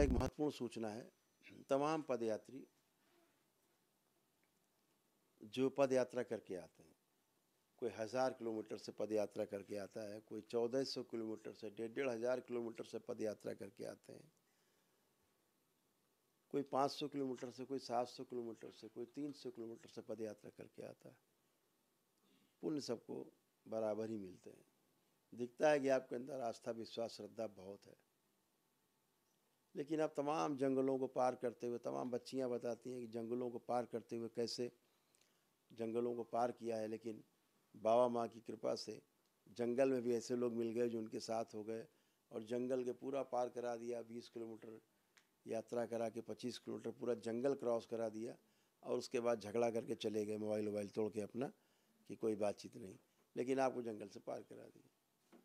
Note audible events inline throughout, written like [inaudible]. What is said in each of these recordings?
दूसरा एक महत्वपूर्ण सूचना है तमाम पदयात्री जो पद यात्रा करके आते हैं कोई हज़ार किलोमीटर से पदयात्रा करके आता है कोई चौदह सौ किलोमीटर से डेढ़ डेढ़ हज़ार किलोमीटर से पद यात्रा करके आते हैं कोई पाँच सौ किलोमीटर से कोई सात सौ किलोमीटर से कोई तीन सौ किलोमीटर से पदयात्रा करके आता है पुण्य सबको बराबर ही मिलते हैं दिखता है कि आपके अंदर आस्था विश्वास श्रद्धा बहुत है लेकिन अब तमाम जंगलों को पार करते हुए तमाम बच्चियां बताती हैं कि जंगलों को पार करते हुए कैसे जंगलों को पार किया है लेकिन बाबा माँ की कृपा से जंगल में भी ऐसे लोग मिल गए जो उनके साथ हो गए और जंगल के पूरा पार करा दिया बीस किलोमीटर यात्रा करा के पच्चीस किलोमीटर पूरा जंगल क्रॉस करा दिया और उसके बाद झगड़ा करके चले गए मोबाइल वोबाइल तोड़ के अपना कि कोई बातचीत नहीं लेकिन आपको जंगल से पार करा दिया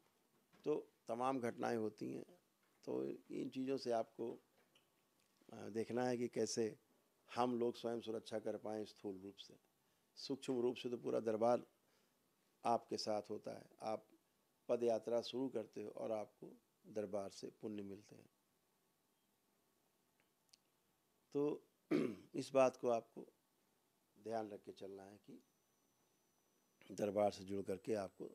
तो तमाम घटनाएं होती हैं तो इन चीज़ों से आपको देखना है कि कैसे हम लोग स्वयं सुरक्षा कर पाएँ स्थूल रूप से सूक्ष्म रूप से तो पूरा दरबार आपके साथ होता है आप पद यात्रा शुरू करते हो और आपको दरबार से पुण्य मिलते हैं तो [clears throat] इस बात को आपको ध्यान रख के चलना है कि दरबार से जुड़ करके आपको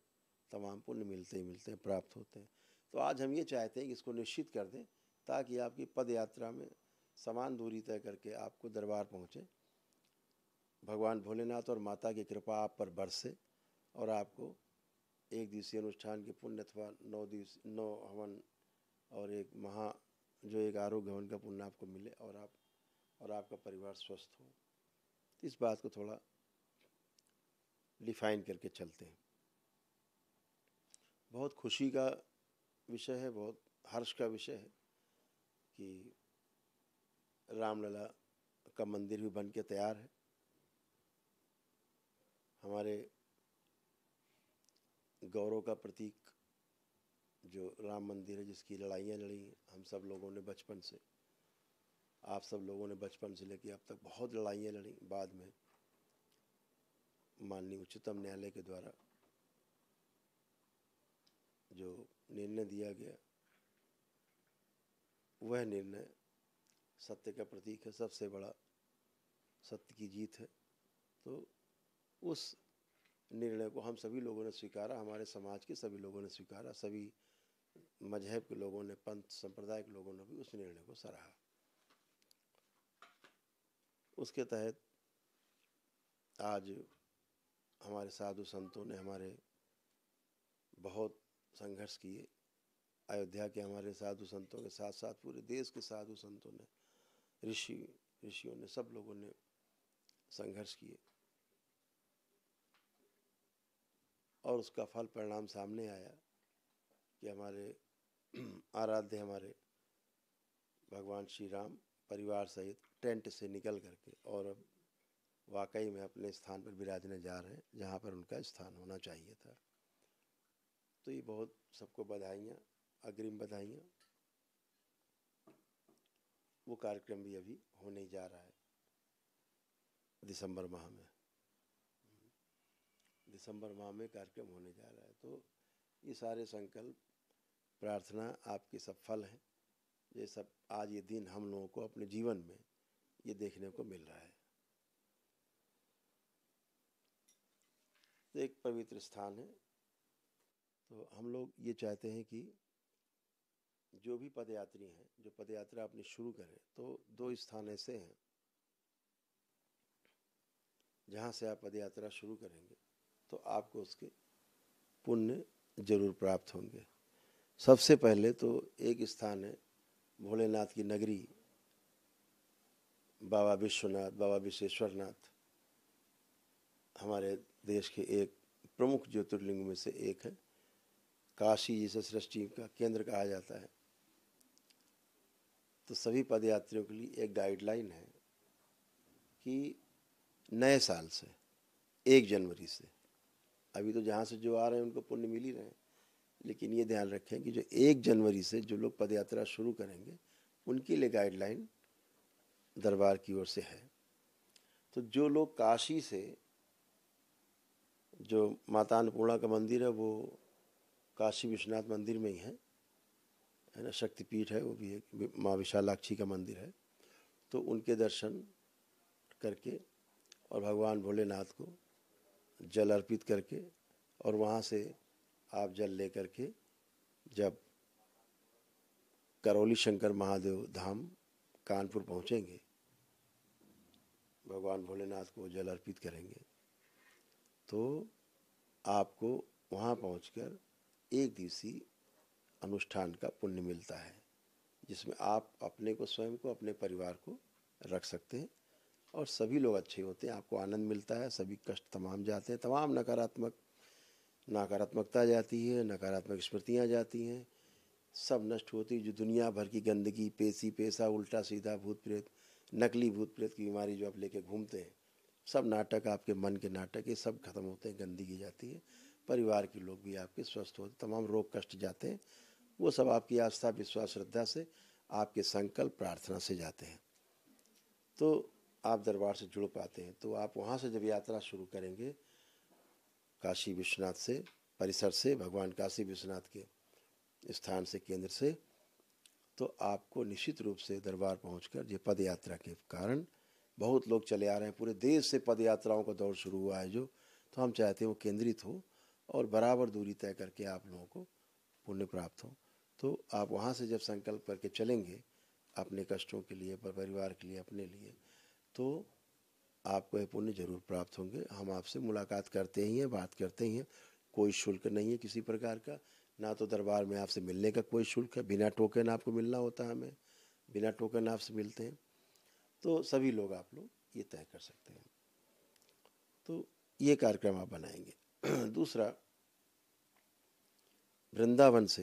तमाम पुण्य मिलते ही मिलते हैं प्राप्त होते हैं तो आज हम ये चाहते हैं कि इसको निश्चित कर दें ताकि आपकी पद यात्रा में समान दूरी तय करके आपको दरबार पहुँचे भगवान भोलेनाथ और माता की कृपा आप पर बरसे और आपको एक दिवसीय अनुष्ठान के पुण्य अथवा नौ दिवस नौ हवन और एक महा जो एक आरोग्य हवन का पुण्य आपको मिले और आप और आपका परिवार स्वस्थ हो तो इस बात को थोड़ा डिफाइन करके चलते हैं बहुत खुशी का विषय है बहुत हर्ष का विषय है कि रामलला का मंदिर भी बन के तैयार है हमारे गौरव का प्रतीक जो राम मंदिर है जिसकी लड़ाइयाँ लड़ी हम सब लोगों ने बचपन से आप सब लोगों ने बचपन से लेकर अब तक बहुत लड़ाइयाँ लड़ी बाद में माननीय उच्चतम न्यायालय के द्वारा जो निर्णय दिया गया वह निर्णय सत्य का प्रतीक है सबसे बड़ा सत्य की जीत है तो उस निर्णय को हम सभी लोगों ने स्वीकारा हमारे समाज के सभी लोगों ने स्वीकारा सभी मजहब के लोगों ने पंथ संप्रदाय के लोगों ने भी उस निर्णय को सराहा उसके तहत आज हमारे साधु संतों ने हमारे बहुत संघर्ष किए अयोध्या के हमारे साधु संतों के साथ साथ पूरे देश के साधु संतों ने ऋषि ऋषियों ने सब लोगों ने संघर्ष किए और उसका फल परिणाम सामने आया कि हमारे [clears throat] आराध्य हमारे भगवान श्री राम परिवार सहित टेंट से निकल करके और अब वाकई में अपने स्थान पर विराजने जा रहे हैं जहाँ पर उनका स्थान होना चाहिए था तो ये बहुत सबको बधाइयाँ अग्रिम बधाइयाँ वो कार्यक्रम भी अभी होने जा रहा है दिसंबर माह में दिसंबर माह में कार्यक्रम होने जा रहा है तो ये सारे संकल्प प्रार्थना आपके सब फल हैं ये सब आज ये दिन हम लोगों को अपने जीवन में ये देखने को मिल रहा है तो एक पवित्र स्थान है तो हम लोग ये चाहते हैं कि जो भी पदयात्री हैं जो पदयात्रा अपनी शुरू करें तो दो स्थान ऐसे हैं जहाँ से आप पदयात्रा शुरू करेंगे तो आपको उसके पुण्य जरूर प्राप्त होंगे सबसे पहले तो एक स्थान है भोलेनाथ की नगरी बाबा विश्वनाथ बाबा विश्वेश्वरनाथ हमारे देश के एक प्रमुख ज्योतिर्लिंग में से एक है काशी जिसे सृष्टि का केंद्र कहा जाता है तो सभी पदयात्रियों के लिए एक गाइडलाइन है कि नए साल से एक जनवरी से अभी तो जहाँ से जो आ रहे हैं उनको पुण्य मिल ही रहे हैं लेकिन ये ध्यान रखें कि जो एक जनवरी से जो लोग पदयात्रा शुरू करेंगे उनके लिए गाइडलाइन दरबार की ओर से है तो जो लोग काशी से जो माता अन्नपूर्णा का मंदिर है वो काशी विश्वनाथ मंदिर में ही है है ना शक्तिपीठ है वो भी है माँ विशालाक्षी का मंदिर है तो उनके दर्शन करके और भगवान भोलेनाथ को जल अर्पित करके और वहाँ से आप जल ले करके जब करौली शंकर महादेव धाम कानपुर पहुँचेंगे भगवान भोलेनाथ को जल अर्पित करेंगे तो आपको वहाँ पहुँच कर एक दिवसीय अनुष्ठान का पुण्य मिलता है जिसमें आप अपने को स्वयं को अपने परिवार को रख सकते हैं और सभी लोग अच्छे होते हैं आपको आनंद मिलता है सभी कष्ट तमाम जाते हैं तमाम नकारात्मक नकारात्मकता जाती है नकारात्मक स्मृतियाँ जाती हैं सब नष्ट होती जो दुनिया भर की गंदगी पेशी पेशा उल्टा सीधा भूत प्रेत नकली भूत प्रेत की बीमारी जो आप लेके घूमते हैं सब नाटक आपके मन के नाटक ये सब खत्म होते हैं गंदगी जाती है परिवार के लोग भी आपके स्वस्थ होते तमाम रोग कष्ट जाते हैं वो सब आपकी आस्था विश्वास श्रद्धा से आपके संकल्प प्रार्थना से जाते हैं तो आप दरबार से जुड़ पाते हैं तो आप वहाँ से जब यात्रा शुरू करेंगे काशी विश्वनाथ से परिसर से भगवान काशी विश्वनाथ के स्थान से केंद्र से तो आपको निश्चित रूप से दरबार पहुँच कर ये पद यात्रा के कारण बहुत लोग चले आ रहे हैं पूरे देश से पद यात्राओं का दौर शुरू हुआ है जो तो हम चाहते हैं वो केंद्रित हो और बराबर दूरी तय करके आप लोगों को पुण्य प्राप्त हो तो आप वहाँ से जब संकल्प करके चलेंगे अपने कष्टों के लिए पर परिवार के लिए अपने लिए तो आपको यह पुण्य जरूर प्राप्त होंगे हम आपसे मुलाकात करते ही हैं बात करते ही हैं कोई शुल्क नहीं है किसी प्रकार का ना तो दरबार में आपसे मिलने का कोई शुल्क है बिना टोकन आपको मिलना होता है हमें बिना टोकन आपसे मिलते हैं तो सभी लोग आप लोग ये तय कर सकते हैं तो ये कार्यक्रम आप बनाएंगे [clears throat] दूसरा वृंदावन से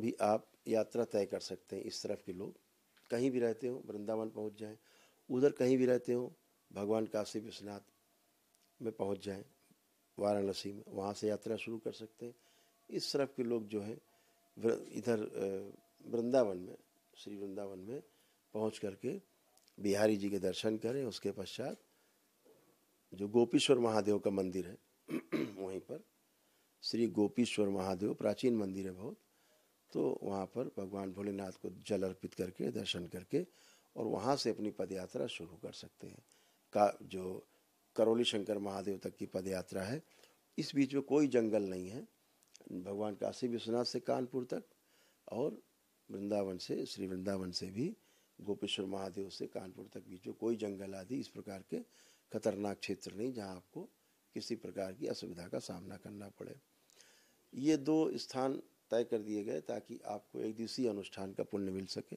भी आप यात्रा तय कर सकते हैं इस तरफ के लोग कहीं भी रहते हो वृंदावन पहुंच जाएं उधर कहीं भी रहते हो भगवान काशी विश्वनाथ में पहुंच जाएं वाराणसी में वहाँ से यात्रा शुरू कर सकते हैं इस तरफ के लोग जो है इधर वृंदावन में श्री वृंदावन में पहुंच करके बिहारी जी के दर्शन करें उसके पश्चात जो गोपीश्वर महादेव का मंदिर है [clears throat] वहीं पर श्री गोपीश्वर महादेव प्राचीन मंदिर है बहुत तो वहाँ पर भगवान भोलेनाथ को जल अर्पित करके दर्शन करके और वहाँ से अपनी पदयात्रा शुरू कर सकते हैं का जो करौली शंकर महादेव तक की पदयात्रा है इस बीच में कोई जंगल नहीं है भगवान काशी विश्वनाथ से कानपुर तक और वृंदावन से श्री वृंदावन से भी गोपेश्वर महादेव से कानपुर तक बीच में कोई जंगल आदि इस प्रकार के खतरनाक क्षेत्र नहीं जहाँ आपको किसी प्रकार की असुविधा का सामना करना पड़े ये दो स्थान तय कर दिए गए ताकि आपको एक दिवसीय अनुष्ठान का पुण्य मिल सके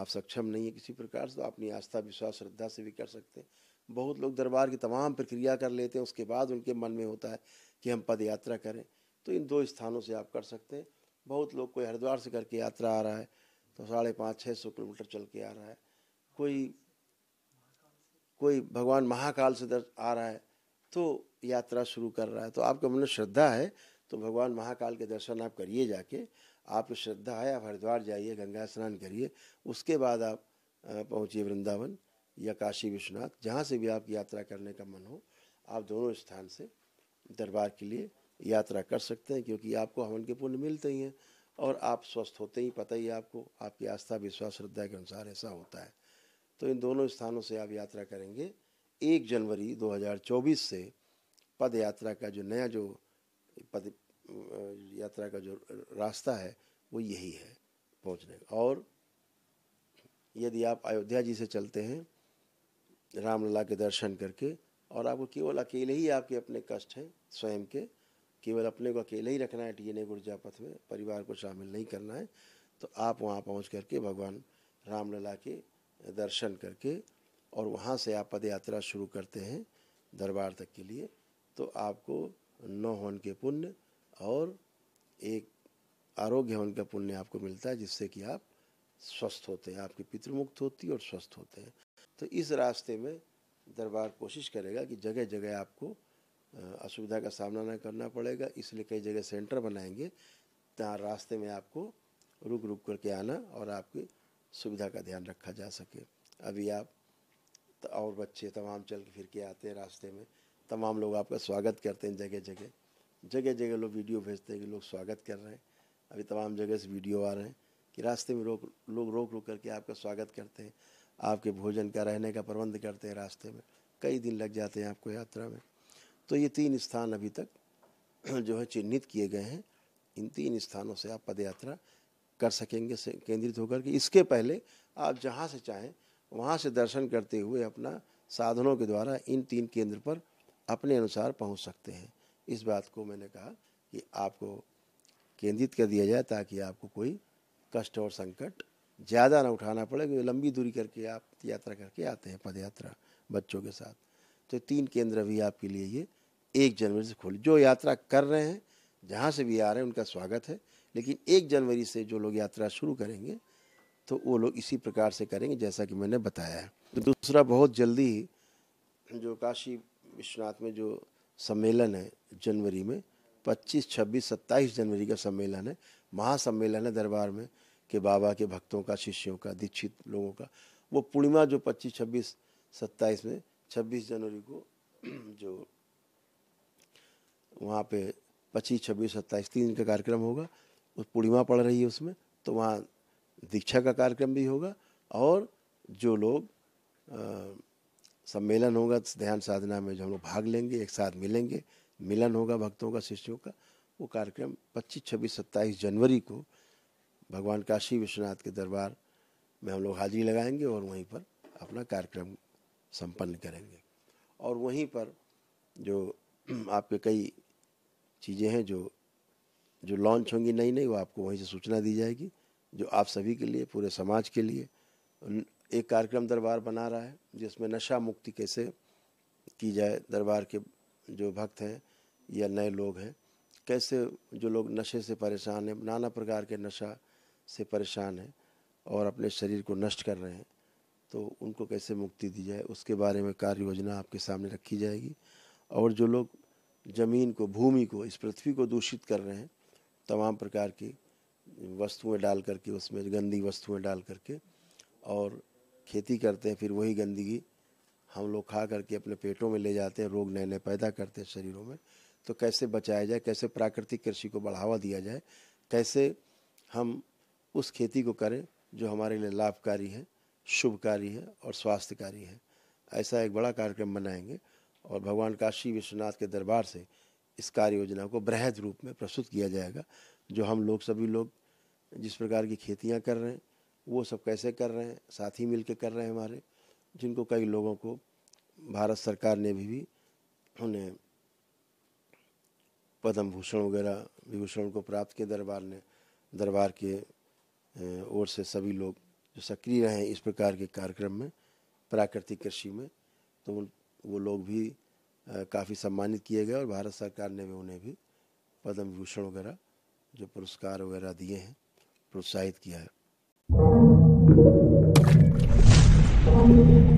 आप सक्षम नहीं है किसी प्रकार से तो अपनी आस्था विश्वास श्रद्धा से भी कर सकते हैं बहुत लोग दरबार की तमाम प्रक्रिया कर लेते हैं उसके बाद उनके मन में होता है कि हम पद यात्रा करें तो इन दो स्थानों से आप कर सकते हैं बहुत लोग कोई हरिद्वार से करके यात्रा आ रहा है तो साढ़े पाँच छः सौ किलोमीटर चल के आ रहा है कोई कोई भगवान महाकाल से दर आ रहा है तो यात्रा शुरू कर रहा है तो आपके मन में श्रद्धा है तो भगवान महाकाल के दर्शन आप करिए जाके आप श्रद्धा है आप हरिद्वार जाइए गंगा स्नान करिए उसके बाद आप पहुँचिए वृंदावन या काशी विश्वनाथ जहाँ से भी आप यात्रा करने का मन हो आप दोनों स्थान से दरबार के लिए यात्रा कर सकते हैं क्योंकि आपको हवन के पुण्य मिलते ही हैं और आप स्वस्थ होते ही पता ही आपको आपकी आस्था विश्वास श्रद्धा के अनुसार ऐसा होता है तो इन दोनों स्थानों से आप यात्रा करेंगे एक जनवरी 2024 से पद यात्रा का जो नया जो पद यात्रा का जो रास्ता है वो यही है पहुंचने का और यदि आप अयोध्या जी से चलते हैं रामलला के दर्शन करके और आपको केवल अकेले ही आपके अपने कष्ट हैं स्वयं के केवल अपने को अकेले ही रखना है टीएनए गुर्जा पथ में परिवार को शामिल नहीं करना है तो आप वहाँ पहुँच करके भगवान रामलला के दर्शन करके और वहाँ से आप पद यात्रा शुरू करते हैं दरबार तक के लिए तो आपको नौ हवन के पुण्य और एक आरोग्य होन का पुण्य आपको मिलता है जिससे कि आप स्वस्थ होते हैं आपकी पितृमुक्त होती है और स्वस्थ होते हैं तो इस रास्ते में दरबार कोशिश करेगा कि जगह जगह आपको असुविधा का सामना न करना पड़ेगा इसलिए कई जगह सेंटर बनाएंगे जहाँ रास्ते में आपको रुक रुक करके आना और आपकी सुविधा का ध्यान रखा जा सके अभी आप और बच्चे तमाम चल के फिर के आते हैं रास्ते में तमाम लोग आपका स्वागत करते हैं जगह जगह जगह जगह लोग वीडियो भेजते हैं कि लोग स्वागत कर रहे हैं अभी तमाम जगह से वीडियो आ रहे हैं कि रास्ते में रोक लोग रोक रोक करके आपका स्वागत करते हैं आपके भोजन का रहने का प्रबंध करते हैं रास्ते में कई दिन लग जाते हैं आपको यात्रा में तो ये तीन स्थान अभी तक [clears throat] जो है चिन्हित किए गए हैं इन तीन स्थानों से आप पद यात्रा कर सकेंगे केंद्रित होकर के इसके पहले आप जहाँ से चाहें वहाँ से दर्शन करते हुए अपना साधनों के द्वारा इन तीन केंद्र पर अपने अनुसार पहुँच सकते हैं इस बात को मैंने कहा कि आपको केंद्रित कर दिया जाए ताकि आपको कोई कष्ट और संकट ज़्यादा ना उठाना पड़े क्योंकि लंबी दूरी करके आप यात्रा करके आते हैं पदयात्रा बच्चों के साथ तो तीन केंद्र भी आपके लिए ये एक जनवरी से खोले जो यात्रा कर रहे हैं जहाँ से भी आ रहे हैं उनका स्वागत है लेकिन एक जनवरी से जो लोग यात्रा शुरू करेंगे तो वो लोग इसी प्रकार से करेंगे जैसा कि मैंने बताया है तो दूसरा बहुत जल्दी ही जो काशी विश्वनाथ में जो सम्मेलन है जनवरी में 25, 26, 27 जनवरी का सम्मेलन है महासम्मेलन है दरबार में के बाबा के भक्तों का शिष्यों का दीक्षित लोगों का वो पूर्णिमा जो 25, 26, 27 में 26 जनवरी को [clears throat] जो वहाँ पे 25, 26, 27 तीन का कार्यक्रम होगा उस पूर्णिमा पड़ रही है उसमें तो वहाँ दीक्षा का कार्यक्रम भी होगा और जो लोग सम्मेलन होगा ध्यान साधना में जो हम लोग भाग लेंगे एक साथ मिलेंगे मिलन होगा भक्तों का शिष्यों का वो कार्यक्रम 25, 26, 27 जनवरी को भगवान काशी विश्वनाथ के दरबार में हम लोग हाजिरी लगाएंगे और वहीं पर अपना कार्यक्रम संपन्न करेंगे और वहीं पर जो आपके कई चीज़ें हैं जो जो लॉन्च होंगी नई नई वो आपको वहीं से सूचना दी जाएगी जो आप सभी के लिए पूरे समाज के लिए एक कार्यक्रम दरबार बना रहा है जिसमें नशा मुक्ति कैसे की जाए दरबार के जो भक्त हैं या नए लोग हैं कैसे जो लोग नशे से परेशान हैं नाना प्रकार के नशा से परेशान हैं और अपने शरीर को नष्ट कर रहे हैं तो उनको कैसे मुक्ति दी जाए उसके बारे में कार्य योजना आपके सामने रखी जाएगी और जो लोग ज़मीन को भूमि को इस पृथ्वी को दूषित कर रहे हैं तमाम प्रकार की वस्तुएं डाल करके उसमें गंदी वस्तुएं डाल करके और खेती करते हैं फिर वही गंदगी हम लोग खा करके अपने पेटों में ले जाते हैं रोग नए नए पैदा करते हैं शरीरों में तो कैसे बचाया जाए कैसे प्राकृतिक कृषि को बढ़ावा दिया जाए कैसे हम उस खेती को करें जो हमारे लिए लाभकारी है शुभकारी है और स्वास्थ्यकारी है ऐसा एक बड़ा कार्यक्रम बनाएंगे और भगवान काशी विश्वनाथ के दरबार से इस कार्य योजना को बृहद रूप में प्रस्तुत किया जाएगा जो हम लोग सभी लोग जिस प्रकार की खेतियाँ कर रहे हैं वो सब कैसे कर रहे हैं साथी मिल के कर रहे हैं हमारे जिनको कई लोगों को भारत सरकार ने भी, भी उन्हें पद्म भूषण वगैरह विभूषण को प्राप्त किए दरबार ने दरबार के ओर से सभी लोग जो सक्रिय रहे हैं इस प्रकार के कार्यक्रम में प्राकृतिक कृषि में तो वो लोग भी काफ़ी सम्मानित किए गए और भारत सरकार ने भी उन्हें भी पद्म विभूषण वगैरह जो पुरस्कार वगैरह दिए हैं प्रोत्साहित किया है